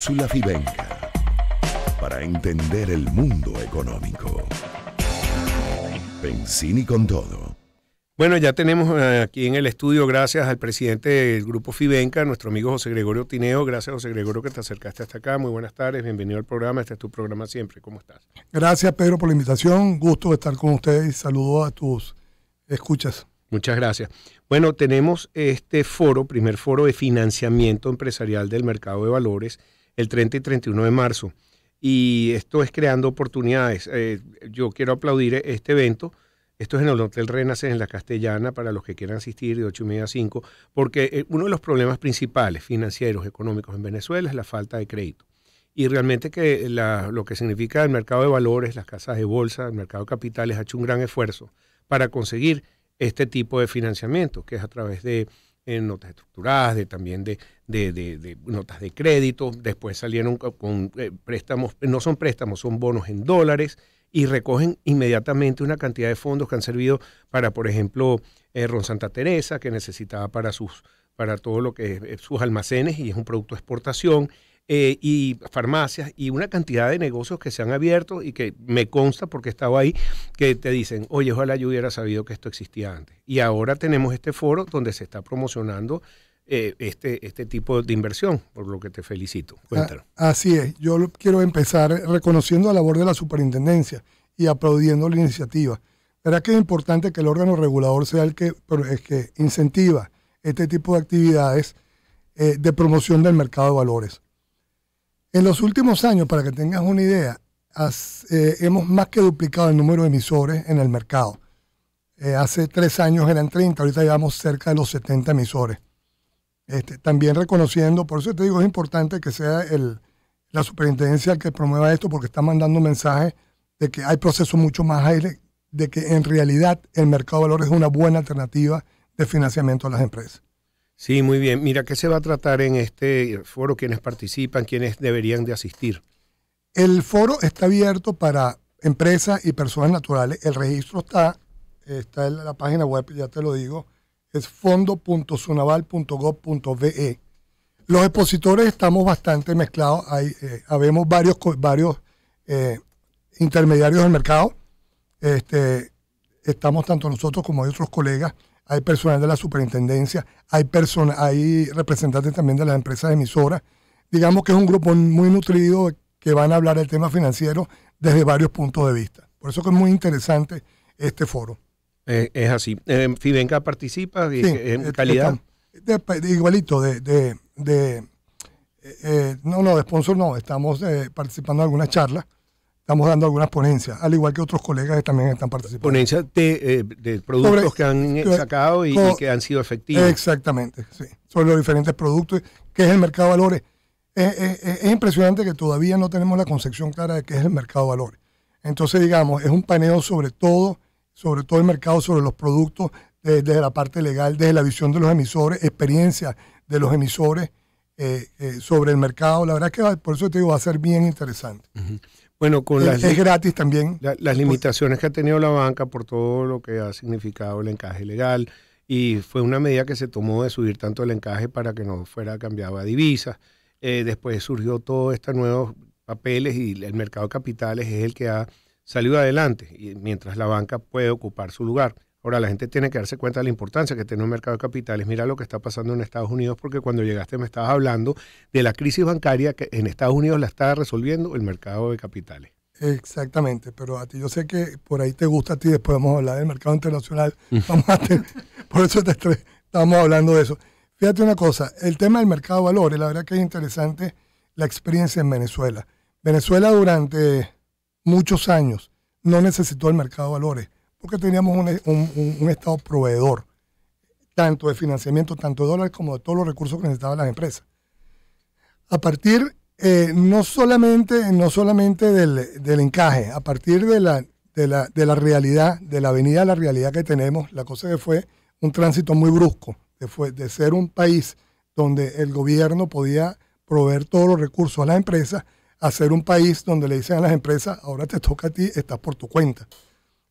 Sula Fibenca para entender el mundo económico. Pensini con todo. Bueno, ya tenemos eh, aquí en el estudio, gracias al presidente del grupo Fibenca, nuestro amigo José Gregorio Tineo. Gracias, José Gregorio, que te acercaste hasta acá. Muy buenas tardes, bienvenido al programa. Este es tu programa siempre. ¿Cómo estás? Gracias, Pedro, por la invitación. Gusto estar con ustedes. Saludos a tus escuchas. Muchas gracias. Bueno, tenemos este foro, primer foro de financiamiento empresarial del mercado de valores el 30 y 31 de marzo. Y esto es creando oportunidades. Eh, yo quiero aplaudir este evento. Esto es en el Hotel Renaces, en la Castellana, para los que quieran asistir de 8 y media a 5, porque eh, uno de los problemas principales financieros, económicos en Venezuela es la falta de crédito. Y realmente que lo que significa el mercado de valores, las casas de bolsa, el mercado de capitales ha hecho un gran esfuerzo para conseguir este tipo de financiamiento, que es a través de eh, notas estructuradas, de, también de, de, notas de crédito, después salieron con eh, préstamos, eh, no son préstamos, son bonos en dólares y recogen inmediatamente una cantidad de fondos que han servido para, por ejemplo, eh, Ron Santa Teresa, que necesitaba para sus para todo lo que es sus almacenes y es un producto de exportación, y farmacias y una cantidad de negocios que se han abierto y que me consta porque estaba ahí, que te dicen, oye, ojalá yo hubiera sabido que esto existía antes. Y ahora tenemos este foro donde se está promocionando eh, este, este tipo de inversión, por lo que te felicito. Así es, yo quiero empezar reconociendo la labor de la superintendencia y aplaudiendo la iniciativa. ¿Verdad que es importante que el órgano regulador sea el que, que incentiva este tipo de actividades eh, de promoción del mercado de valores? En los últimos años, para que tengas una idea, eh, hemos más que duplicado el número de emisores en el mercado. hace tres años eran 30, ahorita llevamos cerca de los 70 emisores. Este, también reconociendo, por eso te digo, es importante que sea el, la superintendencia el que promueva esto porque está mandando un mensaje de que hay procesos mucho más aire, de que en realidad el mercado de valores es una buena alternativa de financiamiento a las empresas. Sí, muy bien. Mira, ¿qué se va a tratar en este foro? ¿Quiénes participan? ¿Quiénes deberían de asistir? El foro está abierto para empresas y personas naturales. El registro está, está en la página web, ya te lo digo, que Los expositores estamos bastante mezclados. Hay, eh, habemos varios, varios eh, intermediarios del mercado. Este, estamos tanto nosotros como hay otros colegas. Hay personal de la superintendencia, hay, hay representantes también de las empresas emisoras. Digamos que es un grupo muy nutrido que van a hablar del tema financiero desde varios puntos de vista. Por eso que es muy interesante este foro. Eh, es así. ¿Fibenca eh, participa en eh, calidad. Pues, igualito, de, no, no, de sponsor no, estamos participando en algunas charlas, estamos dando algunas ponencias, al igual que otros colegas que también están participando. Ponencias de, productos que han sacado y, y, que han sido efectivos. Exactamente, sí. Sobre los diferentes productos, qué es el mercado de valores. es impresionante que todavía no tenemos la concepción clara de qué es el mercado de valores. Entonces, digamos, es un paneo sobre todo sobre todo el mercado, sobre los productos, desde, la parte legal, desde la visión de los emisores, experiencia de los emisores eh, eh, sobre el mercado. La verdad que por eso te digo, va a ser bien interesante. Bueno, con las, es gratis también. las limitaciones que ha tenido la banca por todo lo que ha significado el encaje legal y fue una medida que se tomó de subir tanto el encaje para que no fuera cambiado a divisas. Eh, después surgió todo estos nuevos papeles y el mercado de capitales es el que ha salió adelante, y mientras la banca puede ocupar su lugar. Ahora, la gente tiene que darse cuenta de la importancia que tiene un mercado de capitales. Mira lo que está pasando en Estados Unidos, porque cuando llegaste me estabas hablando de la crisis bancaria que en Estados Unidos la está resolviendo el mercado de capitales. Exactamente, pero a ti yo sé que por ahí te gusta a ti, después vamos a hablar del mercado internacional. Mm. por eso te estamos hablando de eso. Fíjate una cosa, el tema del mercado de valores, la verdad que es interesante la experiencia en Venezuela. Venezuela durante muchos años, no necesitó el mercado de valores, porque teníamos un, Estado proveedor, tanto de financiamiento, tanto de dólares, como de todos los recursos que necesitaban las empresas. A partir eh, no solamente, no solamente del, encaje, a partir de la, de, la, realidad, de la avenida a la realidad que tenemos, la cosa que fue un tránsito muy brusco, después de ser un país donde el gobierno podía proveer todos los recursos a las empresas hacer un país donde le dicen a las empresas, ahora te toca a ti, estás por tu cuenta.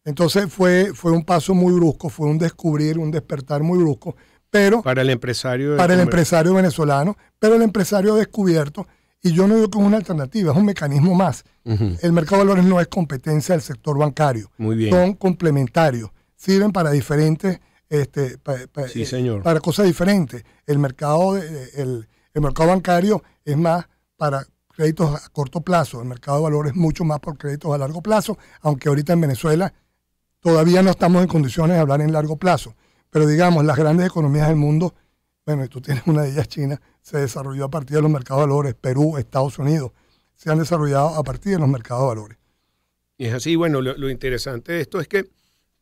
Entonces fue, fue un paso muy brusco, fue un descubrir, un despertar muy brusco, pero... Para el empresario... Para el empresario venezolano, pero el empresario descubierto, y yo no digo que es una alternativa, es un mecanismo más. El mercado de valores no es competencia del sector bancario, muy bien. son complementarios, sirven para diferentes... Este, sí, eh, señor. para cosas diferentes. El mercado, el mercado bancario es más para créditos a corto plazo, el mercado de valores mucho más por créditos a largo plazo, aunque ahorita en Venezuela todavía no estamos en condiciones de hablar en largo plazo. Pero digamos, las grandes economías del mundo, bueno, y tú tienes una de ellas, China, se desarrolló a partir de los mercados de valores, Perú, Estados Unidos, se han desarrollado a partir de los mercados de valores. Y es así, bueno, lo, interesante de esto es que,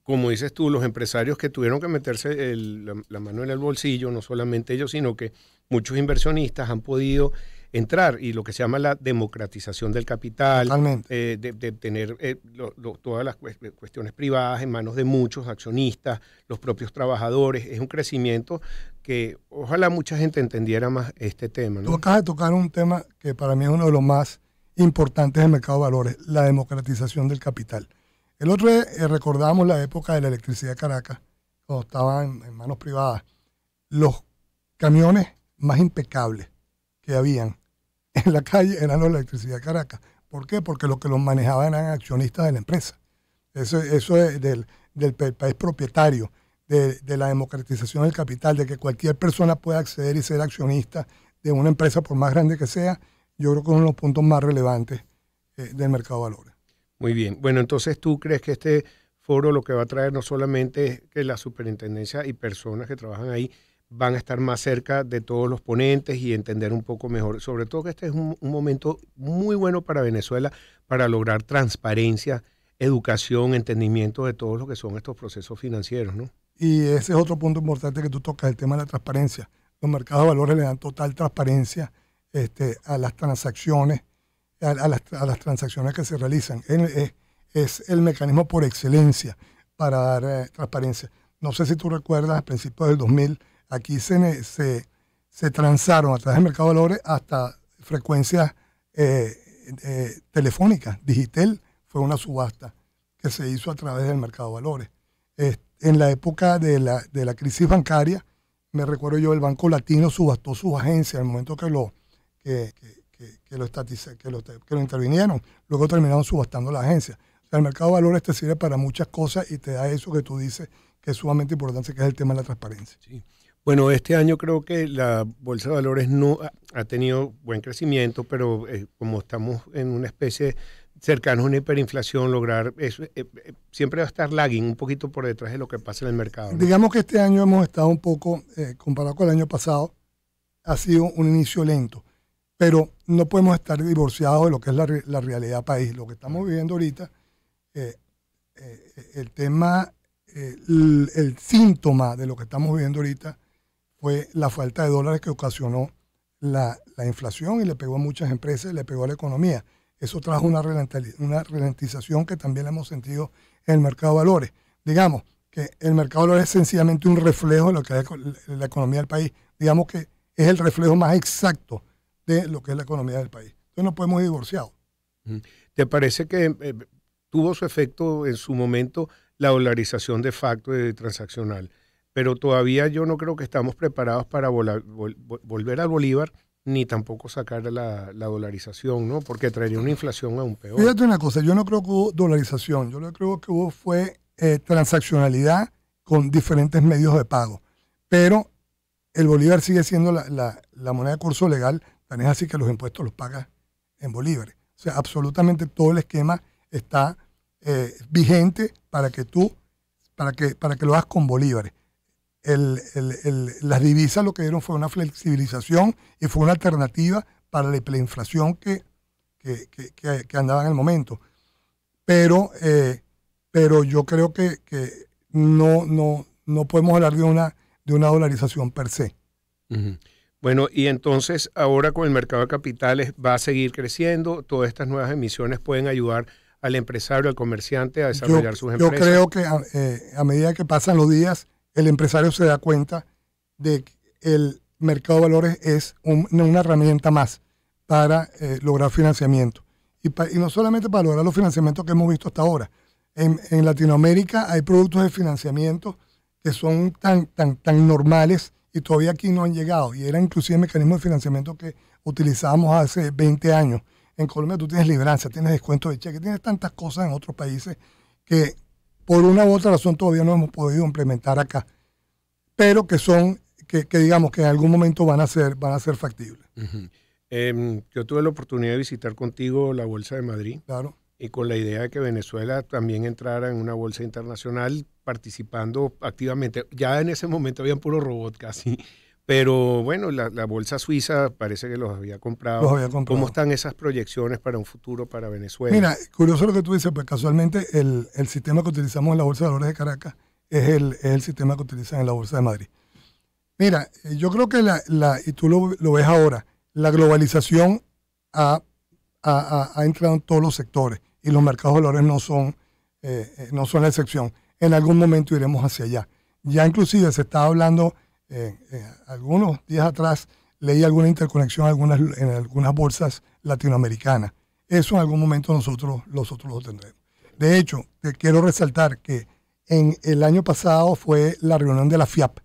como dices tú, los empresarios que tuvieron que meterse la mano en el bolsillo, no solamente ellos, sino que muchos inversionistas han podido entrar y lo que se llama la democratización del capital, eh, de, tener eh, todas las eh, cuestiones privadas en manos de muchos accionistas, los propios trabajadores, es un crecimiento que ojalá mucha gente entendiera más este tema. Tú acabas de tocar un tema que para mí es uno de los más importantes del mercado de valores, la democratización del capital. El otro día recordamos la época de la electricidad de Caracas, cuando estaban en manos privadas, los camiones más impecables que habían en la calle eran los de Electricidad Caracas. ¿Por qué? Porque los que los manejaban eran accionistas de la empresa. Eso, es del, país propietario, de, la democratización del capital, de que cualquier persona pueda acceder y ser accionista de una empresa, por más grande que sea, yo creo que es uno de los puntos más relevantes eh, del mercado de valores. Muy bien. Bueno, entonces tú crees que este foro lo que va a traer no solamente es que la superintendencia y personas que trabajan ahí van a estar más cerca de todos los ponentes y entender un poco mejor. Sobre todo que este es un, momento muy bueno para Venezuela para lograr transparencia, educación, entendimiento de todos lo que son estos procesos financieros. ¿no? Y ese es otro punto importante que tú tocas, el tema de la transparencia. Los mercados de valores le dan total transparencia este, a las transacciones, a, las, transacciones que se realizan. Eh, es, el mecanismo por excelencia para dar eh, transparencia. No sé si tú recuerdas, a principios del 2000, aquí se, se, se transaron a través del mercado de valores hasta frecuencias eh, telefónicas. Digitel fue una subasta que se hizo a través del mercado de valores. en la época de la, de la crisis bancaria, me recuerdo yo, el Banco Latino subastó sus agencias al momento que lo, lo, que, lo, intervinieron. Luego terminaron subastando la agencia. el mercado de valores te sirve para muchas cosas y te da eso que tú dices que es sumamente importante, que es el tema de la transparencia. Sí. Bueno, este año creo que la Bolsa de Valores no ha tenido buen crecimiento, pero eh, como estamos en una especie cercana a una hiperinflación, lograr eso, eh, eh, siempre va a estar lagging un poquito por detrás de lo que pasa en el mercado. Digamos que este año hemos estado un poco, comparado con el año pasado, ha sido un inicio lento, pero no podemos estar divorciados de lo que es la, la realidad país, lo que estamos viviendo ahorita. el tema, el síntoma de lo que estamos viviendo ahorita fue la falta de dólares que ocasionó la, inflación y le pegó a muchas empresas y le pegó a la economía. Eso trajo una, una ralentización que también hemos sentido en el mercado de valores. Digamos que el mercado de valores es sencillamente un reflejo de lo que es la economía del país. Digamos que es el reflejo más exacto de lo que es la economía del país. Entonces no podemos ir divorciados. ¿Te parece que eh, tuvo su efecto en su momento la dolarización de facto de eh, transaccional? pero todavía yo no creo que estamos preparados para volver al Bolívar ni tampoco sacar la, dolarización, ¿no? Porque traería una inflación aún peor. Fíjate una cosa, yo no creo que hubo dolarización, yo lo que creo que hubo fue eh, transaccionalidad con diferentes medios de pago, pero el Bolívar sigue siendo la, moneda de curso legal, tan es así que los impuestos los pagas en Bolívar. O sea, absolutamente todo el esquema está eh, vigente para que tú, para que, para que lo hagas con Bolívares el, las divisas lo que dieron fue una flexibilización y fue una alternativa para la inflación que, que, andaba en el momento. Pero, eh, pero yo creo que, no, no, no podemos hablar de una, de una dolarización per se. Bueno, y entonces ahora con el mercado de capitales va a seguir creciendo, todas estas nuevas emisiones pueden ayudar al empresario, al comerciante a desarrollar sus empresas. Yo creo que eh, a medida que pasan los días, el empresario se da cuenta de que el mercado de valores es una herramienta más para eh, lograr financiamiento. Y, no solamente para lograr los financiamientos que hemos visto hasta ahora. En, Latinoamérica hay productos de financiamiento que son tan, tan, tan normales y todavía aquí no han llegado. Y era inclusive el mecanismo de financiamiento que utilizábamos hace 20 años. En Colombia tú tienes libranza, tienes descuento de cheque, tienes tantas cosas en otros países que por una u otra razón todavía no hemos podido implementar acá, pero que son, que, digamos que en algún momento van a ser, van a ser factibles. Em, yo tuve la oportunidad de visitar contigo la Bolsa de Madrid. Claro. Y con la idea de que Venezuela también entrara en una bolsa internacional participando activamente. Ya en ese momento habían puro robot casi. Pero bueno, la, bolsa suiza parece que los había, comprado. ¿Cómo están esas proyecciones para un futuro para Venezuela? Mira, curioso lo que tú dices, pues casualmente el, sistema que utilizamos en la Bolsa de Valores de Caracas es el, sistema que utilizan en la Bolsa de Madrid. Mira, eh, yo creo que la, la y tú lo, ves ahora, la globalización ha, ha, entrado en todos los sectores y los mercados de valores no son, eh, eh, no son la excepción. En algún momento iremos hacia allá. Ya inclusive se está hablando eh, eh, algunos días atrás leí alguna interconexión en algunas, en algunas bolsas latinoamericanas. Eso en algún momento nosotros, nosotros lo tendremos. De hecho, te quiero resaltar que en el año pasado fue la reunión de la FIAP.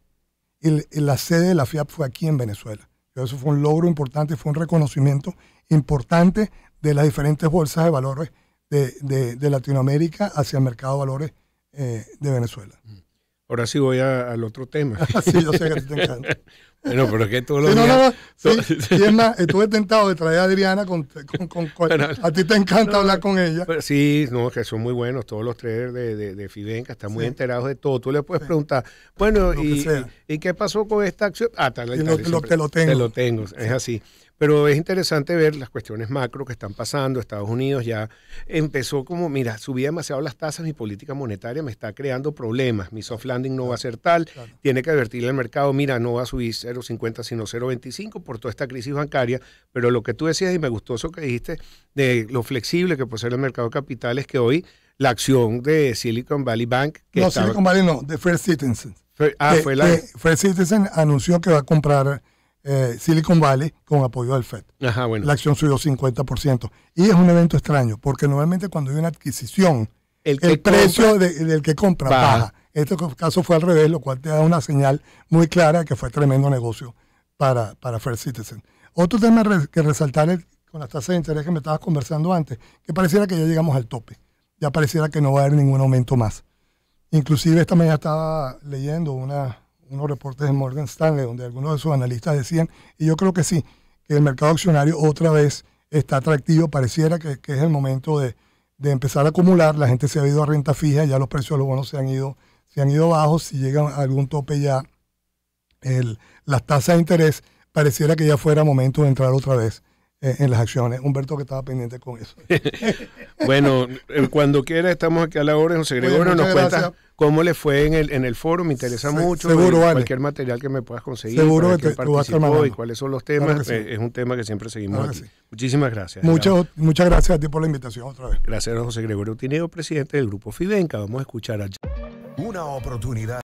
y la sede de la FIAP fue aquí en Venezuela. Eso fue un logro importante, fue un reconocimiento importante de las diferentes bolsas de valores de, Latinoamérica hacia el mercado de valores eh, de Venezuela. Mm. Ahora sí voy a, al otro tema. sí, yo sé que te encanta. Bueno, pero es que tú lo no, no, no. Sí, más, estuve tentado de traer a Adriana con, a ti te encanta hablar con ella. sí, no, que son muy buenos todos los traders de, de, Fidenca, están muy enterados de todo. Tú le puedes preguntar, bueno, y, qué pasó con esta acción? Ah, tal, lo, te lo tengo. lo tengo, es así. Pero es interesante ver las cuestiones macro que están pasando. Estados Unidos ya empezó como, mira, subí demasiado las tasas, mi política monetaria me está creando problemas, mi soft landing no va a ser tal, tiene que advertirle al mercado, mira, no va a subirse 0,50, sino 0,25 por toda esta crisis bancaria. Pero lo que tú decías, y me gustó eso que dijiste, de lo flexible que puede ser el mercado de es que hoy la acción de Silicon Valley Bank... Que no, Silicon Valley no, de First Citizen. ah, fue la... First Citizen anunció que va a comprar... Eh, Silicon Valley con apoyo del FED. Ajá, bueno. La acción subió 50%. Y es un evento extraño, porque normalmente cuando hay una adquisición, el, precio del que compra baja. Este caso fue al revés, lo cual te da una señal muy clara que fue tremendo negocio para, para First Citizen. Otro tema que resaltar con las tasas de interés que me estabas conversando antes, que pareciera que ya llegamos al tope, ya pareciera que no va a haber ningún aumento más. Inclusive esta mañana estaba leyendo unos reportes de Morgan Stanley donde algunos de sus analistas decían, y yo creo que sí, que el mercado accionario otra vez está atractivo, pareciera que, es el momento de, de empezar a acumular, la gente se ha ido a renta fija, ya los precios de los bonos se han ido si han ido bajos, si llegan a algún tope ya el, las tasas de interés, pareciera que ya fuera momento de entrar otra vez eh, en las acciones. Humberto que estaba pendiente con eso. bueno, eh, cuando quiera estamos aquí a la hora, José Gregorio, nos cuenta cómo le fue en el, en el foro, me interesa mucho. Seguro, eh, Cualquier material que me puedas conseguir, seguro que participó y cuáles son los temas, es un tema que siempre seguimos Muchísimas gracias. Mucho, muchas gracias a ti por la invitación otra vez. Gracias José Gregorio Tineo, presidente del Grupo Fidenca. Vamos a escuchar a una oportunidad.